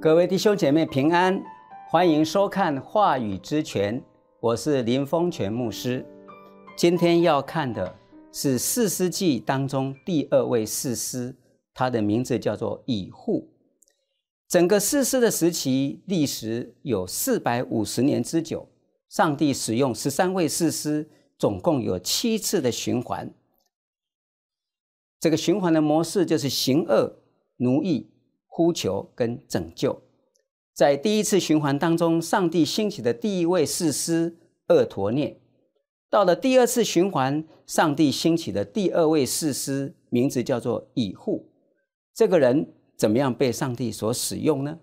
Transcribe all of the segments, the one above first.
各位弟兄姐妹平安，欢迎收看《话语之泉》，我是林峰泉牧师，今天要看的。是四师纪当中第二位四师，他的名字叫做以护。整个四师的时期历时有四百五十年之久。上帝使用十三位四师，总共有七次的循环。这个循环的模式就是行恶、奴役、呼求跟拯救。在第一次循环当中，上帝兴起的第一位四师——厄陀念。到了第二次循环，上帝兴起的第二位士师，名字叫做以护，这个人怎么样被上帝所使用呢？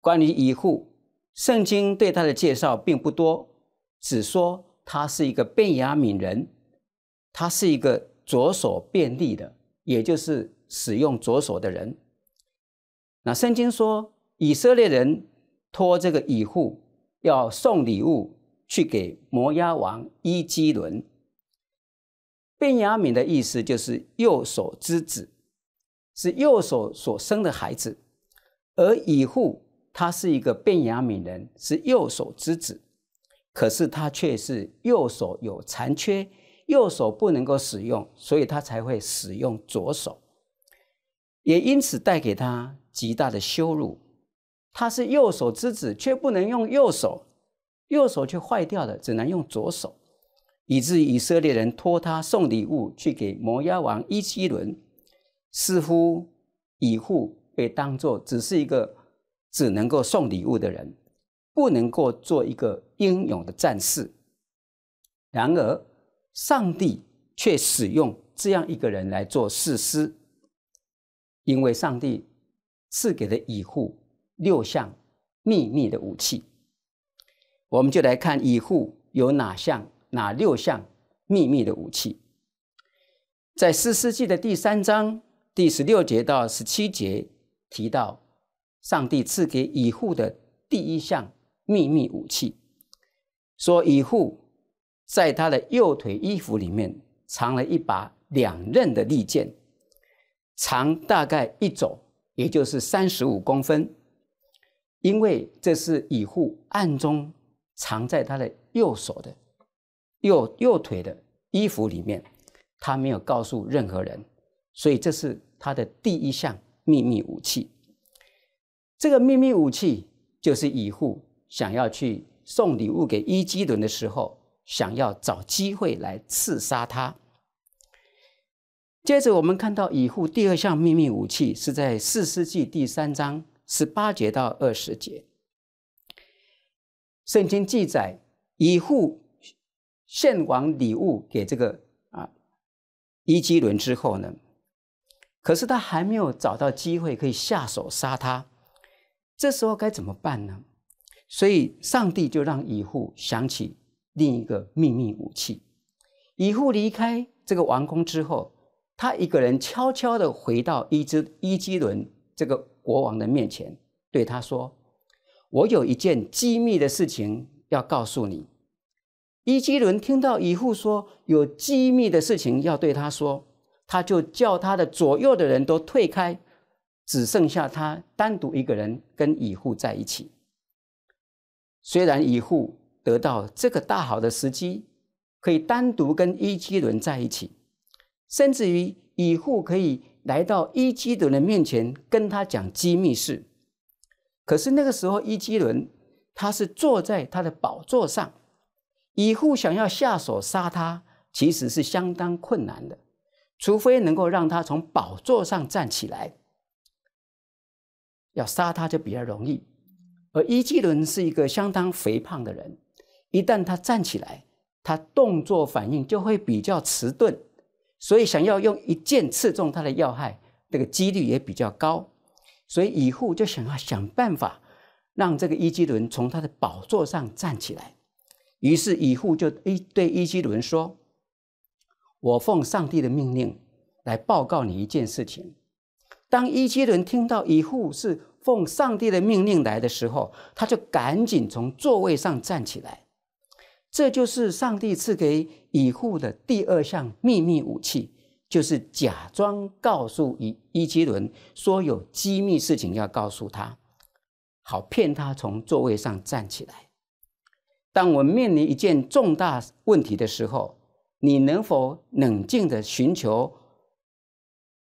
关于以护，圣经对他的介绍并不多，只说他是一个便雅悯人，他是一个左手便利的，也就是使用左手的人。那圣经说，以色列人托这个以护要送礼物。去给摩押王伊基伦。便雅悯的意思就是右手之子，是右手所生的孩子。而以护他是一个便雅悯人，是右手之子，可是他却是右手有残缺，右手不能够使用，所以他才会使用左手，也因此带给他极大的羞辱。他是右手之子，却不能用右手。右手却坏掉了，只能用左手，以致以色列人托他送礼物去给摩押王伊矶伦，似乎以户被当作只是一个只能够送礼物的人，不能够做一个英勇的战士。然而，上帝却使用这样一个人来做事师，因为上帝赐给了以户六项秘密的武器。我们就来看乙护有哪项哪六项秘密的武器，在四世纪的第三章第十六节到十七节提到，上帝赐给乙护的第一项秘密武器，说乙护在他的右腿衣服里面藏了一把两刃的利剑，长大概一肘，也就是三十五公分，因为这是乙护暗中。藏在他的右手的右右腿的衣服里面，他没有告诉任何人，所以这是他的第一项秘密武器。这个秘密武器就是乙户想要去送礼物给伊基伦的时候，想要找机会来刺杀他。接着，我们看到乙户第二项秘密武器是在四世纪第三章十八节到二十节。圣经记载，以户献完礼物给这个啊伊基伦之后呢，可是他还没有找到机会可以下手杀他，这时候该怎么办呢？所以上帝就让以户想起另一个秘密武器。以户离开这个王宫之后，他一个人悄悄地回到伊基伊基伦这个国王的面前，对他说。我有一件机密的事情要告诉你。伊基伦听到乙父说有机密的事情要对他说，他就叫他的左右的人都退开，只剩下他单独一个人跟乙父在一起。虽然乙父得到这个大好的时机，可以单独跟伊基伦在一起，甚至于乙父可以来到伊基伦面前跟他讲机密事。可是那个时候，伊基伦他是坐在他的宝座上，以户想要下手杀他，其实是相当困难的，除非能够让他从宝座上站起来，要杀他就比较容易。而伊基伦是一个相当肥胖的人，一旦他站起来，他动作反应就会比较迟钝，所以想要用一剑刺中他的要害，这个几率也比较高。所以乙户就想要想办法让这个伊基伦从他的宝座上站起来。于是乙户就一对伊基伦说：“我奉上帝的命令来报告你一件事情。”当伊基伦听到乙户是奉上帝的命令来的时候，他就赶紧从座位上站起来。这就是上帝赐给乙户的第二项秘密武器。就是假装告诉伊伊基伦说有机密事情要告诉他，好骗他从座位上站起来。当我们面临一件重大问题的时候，你能否冷静的寻求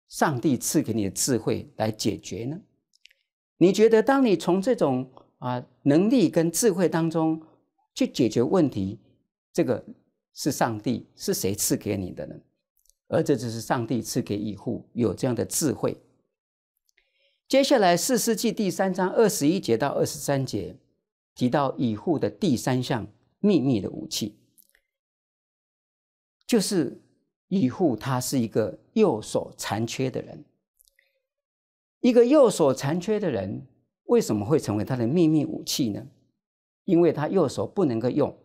上帝赐给你的智慧来解决呢？你觉得当你从这种啊能力跟智慧当中去解决问题，这个是上帝是谁赐给你的呢？而这只是上帝赐给乙护有这样的智慧。接下来四世纪第三章二十一节到二十三节提到以护的第三项秘密的武器，就是以护他是一个右手残缺的人。一个右手残缺的人为什么会成为他的秘密武器呢？因为他右手不能够用，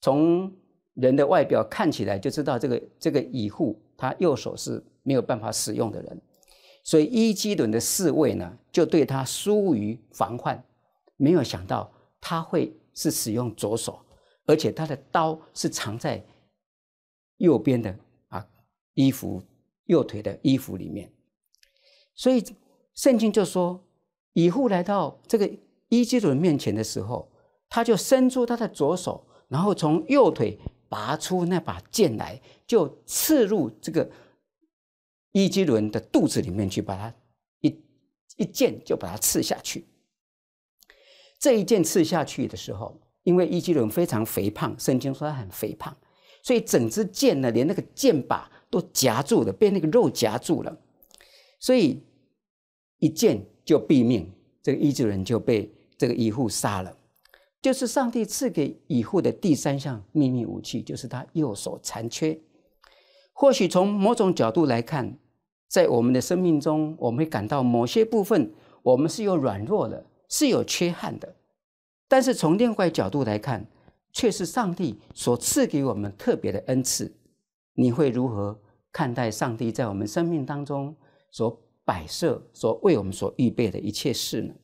从人的外表看起来就知道这个这个以护。他右手是没有办法使用的人，所以伊基伦的侍卫呢，就对他疏于防范，没有想到他会是使用左手，而且他的刀是藏在右边的啊衣服右腿的衣服里面，所以圣经就说，以后来到这个伊基伦面前的时候，他就伸出他的左手，然后从右腿。拔出那把剑来，就刺入这个伊基伦的肚子里面去，把他一一剑就把他刺下去。这一剑刺下去的时候，因为伊基伦非常肥胖，圣经说他很肥胖，所以整支剑呢，连那个剑把都夹住了，被那个肉夹住了，所以一剑就毙命，这个伊基伦就被这个伊户杀了。就是上帝赐给以护的第三项秘密武器，就是他右手残缺。或许从某种角度来看，在我们的生命中，我们会感到某些部分我们是有软弱的，是有缺憾的。但是从另外角度来看，却是上帝所赐给我们特别的恩赐。你会如何看待上帝在我们生命当中所摆设、所为我们所预备的一切事呢？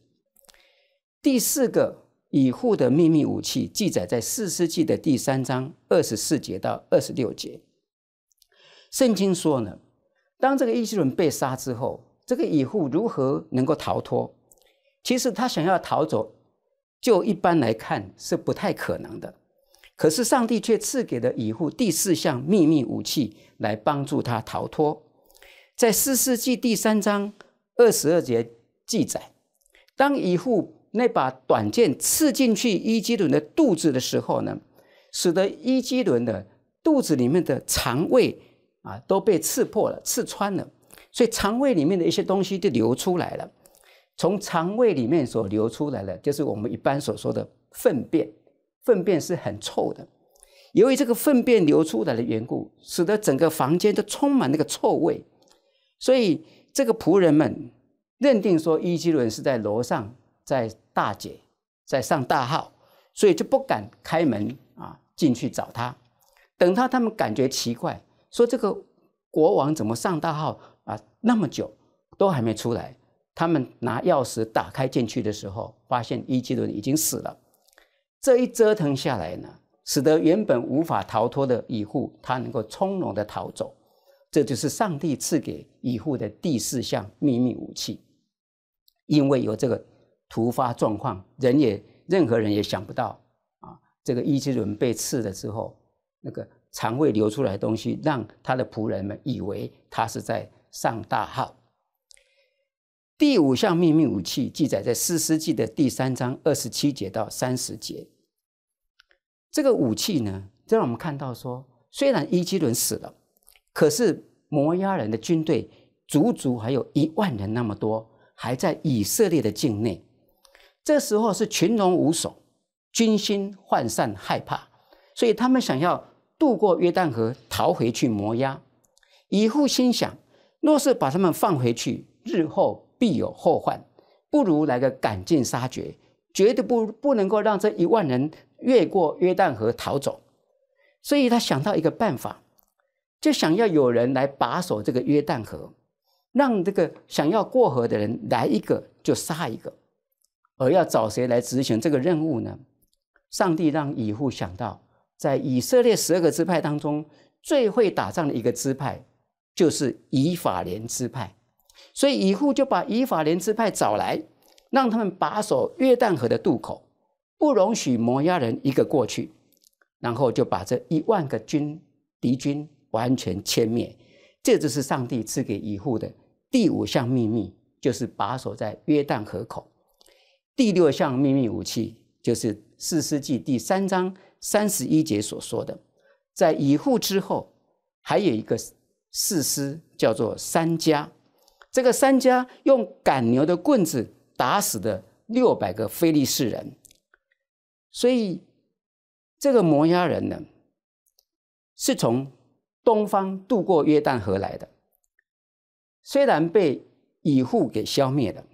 第四个。以护的秘密武器记载在四世纪的第三章二十四节到二十六节。圣经说呢，当这个伊西顿被杀之后，这个以护如何能够逃脱？其实他想要逃走，就一般来看是不太可能的。可是上帝却赐给了以护第四项秘密武器来帮助他逃脱。在四世纪第三章二十二节记载，当以护。那把短剑刺进去伊基伦的肚子的时候呢，使得伊基伦的肚子里面的肠胃啊都被刺破了、刺穿了，所以肠胃里面的一些东西就流出来了。从肠胃里面所流出来的，就是我们一般所说的粪便。粪便是很臭的，由于这个粪便流出来的缘故，使得整个房间都充满那个臭味。所以这个仆人们认定说伊基伦是在楼上在。大姐在上大号，所以就不敢开门啊，进去找他。等到他们感觉奇怪，说这个国王怎么上大号啊，那么久都还没出来。他们拿钥匙打开进去的时候，发现伊基伦已经死了。这一折腾下来呢，使得原本无法逃脱的乙户，他能够从容的逃走。这就是上帝赐给乙户的第四项秘密武器，因为有这个。突发状况，人也任何人也想不到啊！这个伊基伦被刺了之后，那个肠胃流出来东西，让他的仆人们以为他是在上大号。第五项秘密武器记载在四世纪的第三章二十七节到三十节。这个武器呢，就让我们看到说，虽然伊基伦死了，可是摩押人的军队足足还有一万人那么多，还在以色列的境内。这时候是群龙无首，军心涣散，害怕，所以他们想要渡过约旦河逃回去磨压。以父心想，若是把他们放回去，日后必有后患，不如来个赶尽杀绝，绝对不不能够让这一万人越过约旦河逃走。所以他想到一个办法，就想要有人来把守这个约旦河，让这个想要过河的人来一个就杀一个。而要找谁来执行这个任务呢？上帝让以护想到，在以色列十二个支派当中，最会打仗的一个支派就是以法莲支派，所以以护就把以法莲支派找来，让他们把守约旦河的渡口，不容许摩押人一个过去，然后就把这一万个军敌军完全歼灭。这就是上帝赐给以护的第五项秘密，就是把守在约旦河口。第六项秘密武器就是《四世纪第三章三十一节所说的，在以护之后，还有一个四师，叫做三家。这个三家用赶牛的棍子打死的六百个非利士人。所以，这个摩押人呢，是从东方渡过约旦河来的，虽然被以护给消灭了。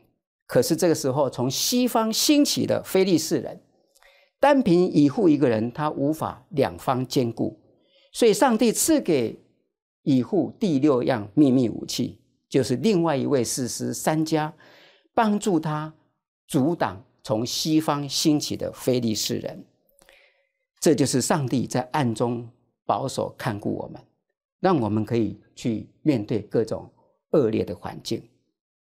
可是这个时候，从西方兴起的非利士人，单凭以护一个人，他无法两方兼顾，所以上帝赐给以护第六样秘密武器，就是另外一位士师三家，帮助他阻挡从西方兴起的非利士人。这就是上帝在暗中保守看顾我们，让我们可以去面对各种恶劣的环境。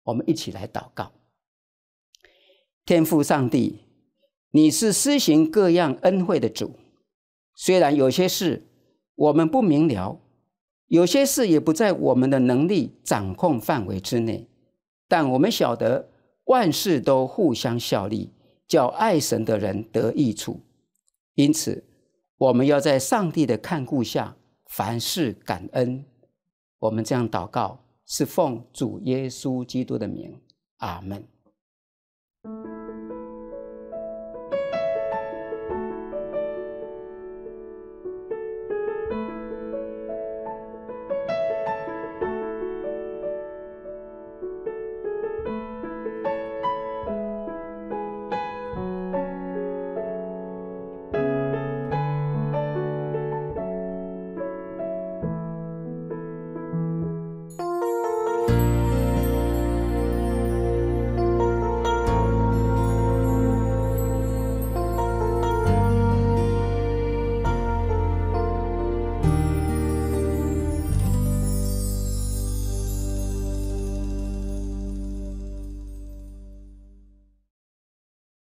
我们一起来祷告。天父上帝，你是施行各样恩惠的主。虽然有些事我们不明了，有些事也不在我们的能力掌控范围之内，但我们晓得万事都互相效力，叫爱神的人得益处。因此，我们要在上帝的看顾下，凡事感恩。我们这样祷告，是奉主耶稣基督的名。阿门。